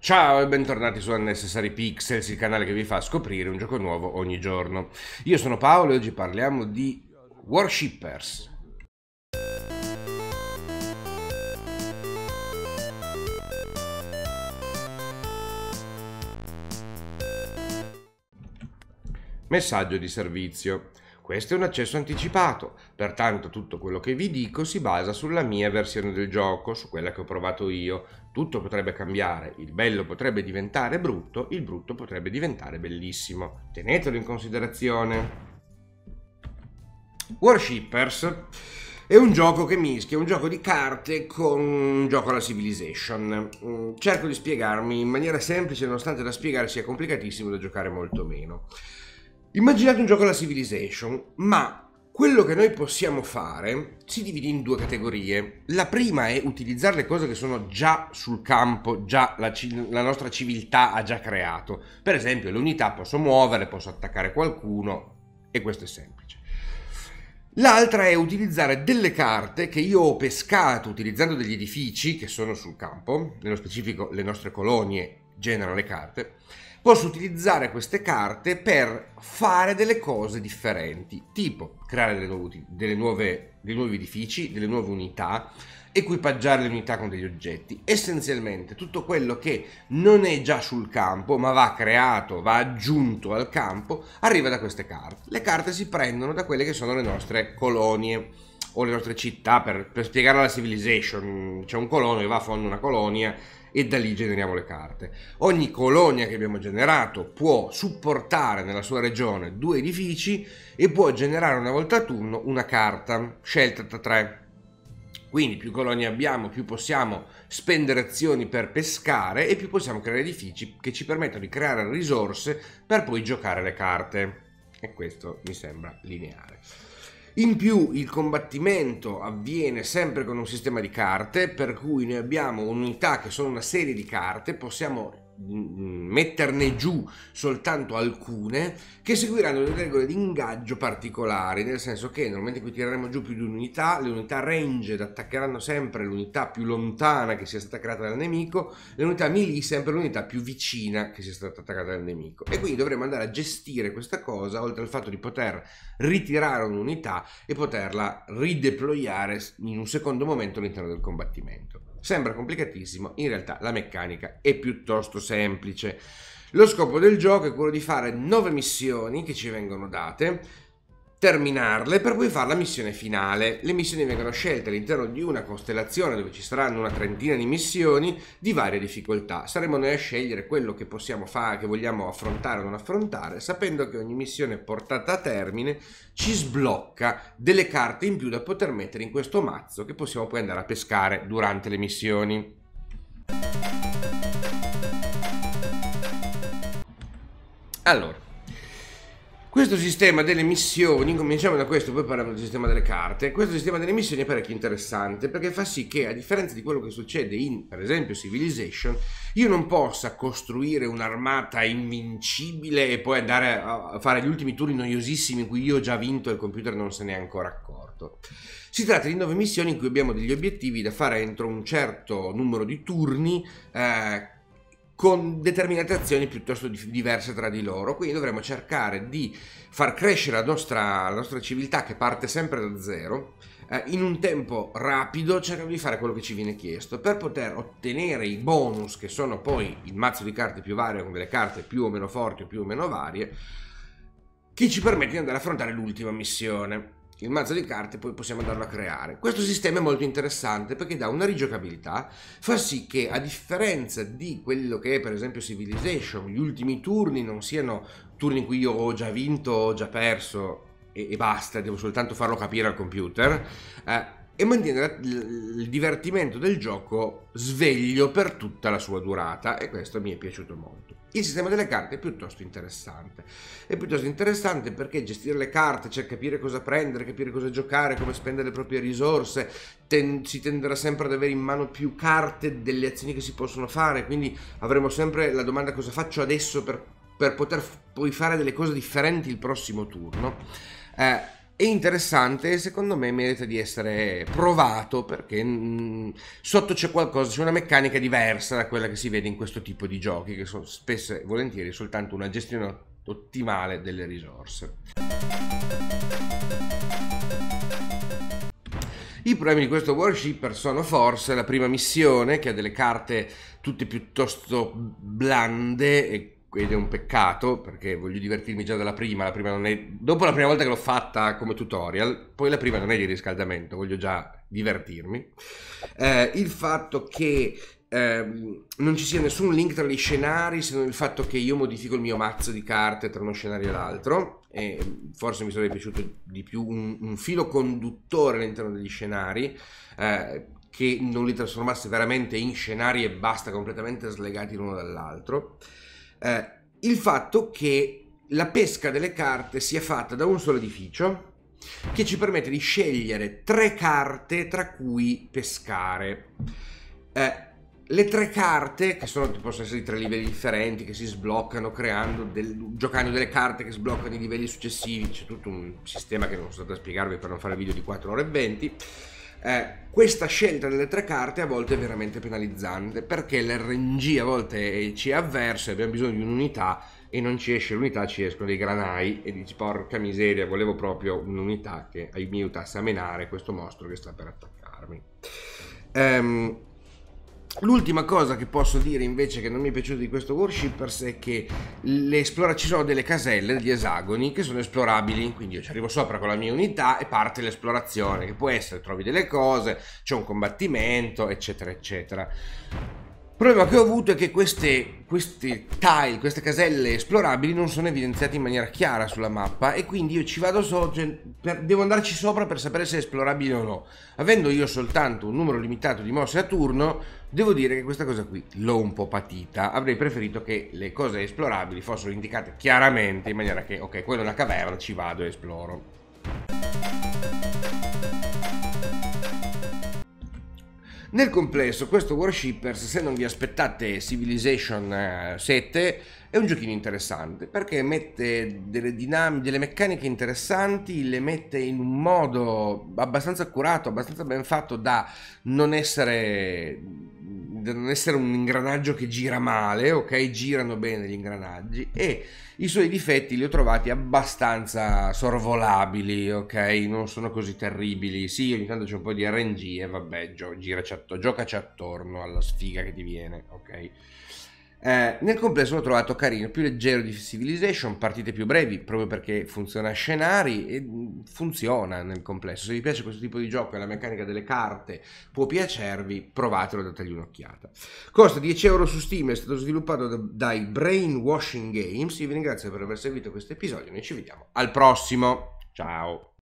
Ciao e bentornati su Unnecessary Pixels, il canale che vi fa scoprire un gioco nuovo ogni giorno. Io sono Paolo e oggi parliamo di Worshippers. Messaggio di servizio. Questo è un accesso anticipato, pertanto tutto quello che vi dico si basa sulla mia versione del gioco, su quella che ho provato io. Tutto potrebbe cambiare, il bello potrebbe diventare brutto, il brutto potrebbe diventare bellissimo. Tenetelo in considerazione. Worshippers è un gioco che mischia un gioco di carte con un gioco alla Civilization. Mm, cerco di spiegarmi in maniera semplice, nonostante da spiegare sia complicatissimo da giocare molto meno. Immaginate un gioco alla Civilization, ma quello che noi possiamo fare si divide in due categorie. La prima è utilizzare le cose che sono già sul campo, già la, la nostra civiltà ha già creato. Per esempio le unità posso muovere, posso attaccare qualcuno e questo è semplice. L'altra è utilizzare delle carte che io ho pescato utilizzando degli edifici che sono sul campo, nello specifico le nostre colonie genera le carte, posso utilizzare queste carte per fare delle cose differenti, tipo creare delle nuove, delle nuove, dei nuovi edifici, delle nuove unità, equipaggiare le unità con degli oggetti, essenzialmente tutto quello che non è già sul campo ma va creato, va aggiunto al campo, arriva da queste carte. Le carte si prendono da quelle che sono le nostre colonie o le nostre città, per, per spiegare la civilization, c'è un colono che va a fondo una colonia e da lì generiamo le carte. Ogni colonia che abbiamo generato può supportare nella sua regione due edifici e può generare una volta a turno una carta scelta tra tre. Quindi più colonie abbiamo, più possiamo spendere azioni per pescare e più possiamo creare edifici che ci permettono di creare risorse per poi giocare le carte. E questo mi sembra lineare. In più il combattimento avviene sempre con un sistema di carte, per cui noi abbiamo unità che sono una serie di carte, possiamo Mm, mm, metterne giù soltanto alcune che seguiranno delle regole di ingaggio particolari, nel senso che nel momento in cui tireremo giù più di un'unità, le unità ranged attaccheranno sempre l'unità più lontana che sia stata creata dal nemico, le unità melee sempre l'unità più vicina che sia stata attaccata dal nemico. E quindi dovremo andare a gestire questa cosa, oltre al fatto di poter ritirare un'unità e poterla rideployare in un secondo momento all'interno del combattimento. Sembra complicatissimo, in realtà la meccanica è piuttosto semplice. Lo scopo del gioco è quello di fare 9 missioni che ci vengono date, terminarle per poi fare la missione finale. Le missioni vengono scelte all'interno di una costellazione dove ci saranno una trentina di missioni di varie difficoltà. Saremo noi a scegliere quello che possiamo fare, che vogliamo affrontare o non affrontare, sapendo che ogni missione portata a termine ci sblocca delle carte in più da poter mettere in questo mazzo che possiamo poi andare a pescare durante le missioni. Allora, questo sistema delle missioni, cominciamo da questo, poi parliamo del sistema delle carte, questo sistema delle missioni è parecchio interessante perché fa sì che a differenza di quello che succede in, per esempio, Civilization, io non possa costruire un'armata invincibile e poi andare a fare gli ultimi turni noiosissimi in cui io ho già vinto e il computer non se ne è ancora accorto. Si tratta di nuove missioni in cui abbiamo degli obiettivi da fare entro un certo numero di turni eh, con determinate azioni piuttosto diverse tra di loro. Quindi dovremmo cercare di far crescere la nostra, la nostra civiltà che parte sempre da zero eh, in un tempo rapido, cercando di fare quello che ci viene chiesto per poter ottenere i bonus che sono poi il mazzo di carte più vario con delle carte più o meno forti o più o meno varie che ci permette di andare ad affrontare l'ultima missione il mazzo di carte poi possiamo andarlo a creare. Questo sistema è molto interessante perché dà una rigiocabilità, fa sì che a differenza di quello che è per esempio Civilization, gli ultimi turni non siano turni in cui io ho già vinto, ho già perso e, e basta, devo soltanto farlo capire al computer. Eh, e mantiene il divertimento del gioco sveglio per tutta la sua durata e questo mi è piaciuto molto. Il sistema delle carte è piuttosto interessante. È piuttosto interessante perché gestire le carte, cioè capire cosa prendere, capire cosa giocare, come spendere le proprie risorse, ten- si tenderà sempre ad avere in mano più carte delle azioni che si possono fare, quindi avremo sempre la domanda cosa faccio adesso per, per poter f- poi fare delle cose differenti il prossimo turno. Eh, è interessante e secondo me merita di essere provato perché mh, mm, sotto c'è qualcosa, c'è una meccanica diversa da quella che si vede in questo tipo di giochi che sono spesso e volentieri soltanto una gestione ottimale delle risorse. I problemi di questo worshipper sono forse la prima missione che ha delle carte tutte piuttosto blande e ed è un peccato perché voglio divertirmi già dalla prima, la prima non è... dopo la prima volta che l'ho fatta come tutorial, poi la prima non è di riscaldamento, voglio già divertirmi. Eh, il fatto che ehm, non ci sia nessun link tra gli scenari se non il fatto che io modifico il mio mazzo di carte tra uno scenario e l'altro e forse mi sarebbe piaciuto di più un, un filo conduttore all'interno degli scenari. Eh, che non li trasformasse veramente in scenari e basta completamente slegati l'uno dall'altro eh, il fatto che la pesca delle carte sia fatta da un solo edificio che ci permette di scegliere tre carte tra cui pescare. Eh, le tre carte, che sono, possono essere di tre livelli differenti, che si sbloccano creando del, giocando delle carte che sbloccano i livelli successivi, c'è tutto un sistema che non sto da spiegarvi per non fare video di 4 ore e 20 eh, questa scelta delle tre carte a volte è veramente penalizzante perché l'RNG a volte ci è avverso e abbiamo bisogno di un'unità e non ci esce l'unità, ci escono dei granai e dici porca miseria, volevo proprio un'unità che mi aiutasse a menare questo mostro che sta per attaccarmi. Ehm, L'ultima cosa che posso dire invece che non mi è piaciuto di questo Worshippers è che ci sono delle caselle, degli esagoni che sono esplorabili, quindi io ci arrivo sopra con la mia unità e parte l'esplorazione, che può essere trovi delle cose, c'è un combattimento, eccetera, eccetera. Il problema che ho avuto è che queste, queste tile, queste caselle esplorabili non sono evidenziate in maniera chiara sulla mappa e quindi io ci vado sopra, cioè, per, devo andarci sopra per sapere se è esplorabile o no. Avendo io soltanto un numero limitato di mosse a turno, devo dire che questa cosa qui l'ho un po' patita. Avrei preferito che le cose esplorabili fossero indicate chiaramente in maniera che, ok, quella è una caverna, ci vado e esploro. Nel complesso, questo Worshippers, se non vi aspettate Civilization 7, eh, è un giochino interessante perché mette delle dinamiche, delle meccaniche interessanti, le mette in un modo abbastanza accurato, abbastanza ben fatto da non essere da non essere un ingranaggio che gira male, ok? Girano bene gli ingranaggi e i suoi difetti li ho trovati abbastanza sorvolabili, ok? Non sono così terribili. Sì, ogni tanto c'è un po' di RNG e vabbè, gio- giocaci attorno alla sfiga che ti viene, ok? Eh, nel complesso l'ho trovato carino, più leggero di Civilization, partite più brevi, proprio perché funziona a scenari e mm, funziona nel complesso. Se vi piace questo tipo di gioco e la meccanica delle carte può piacervi, provatelo e dategli un'occhiata. Costa 10 euro su Steam, è stato sviluppato dai Brainwashing Games. Io vi ringrazio per aver seguito questo episodio, noi ci vediamo al prossimo. Ciao!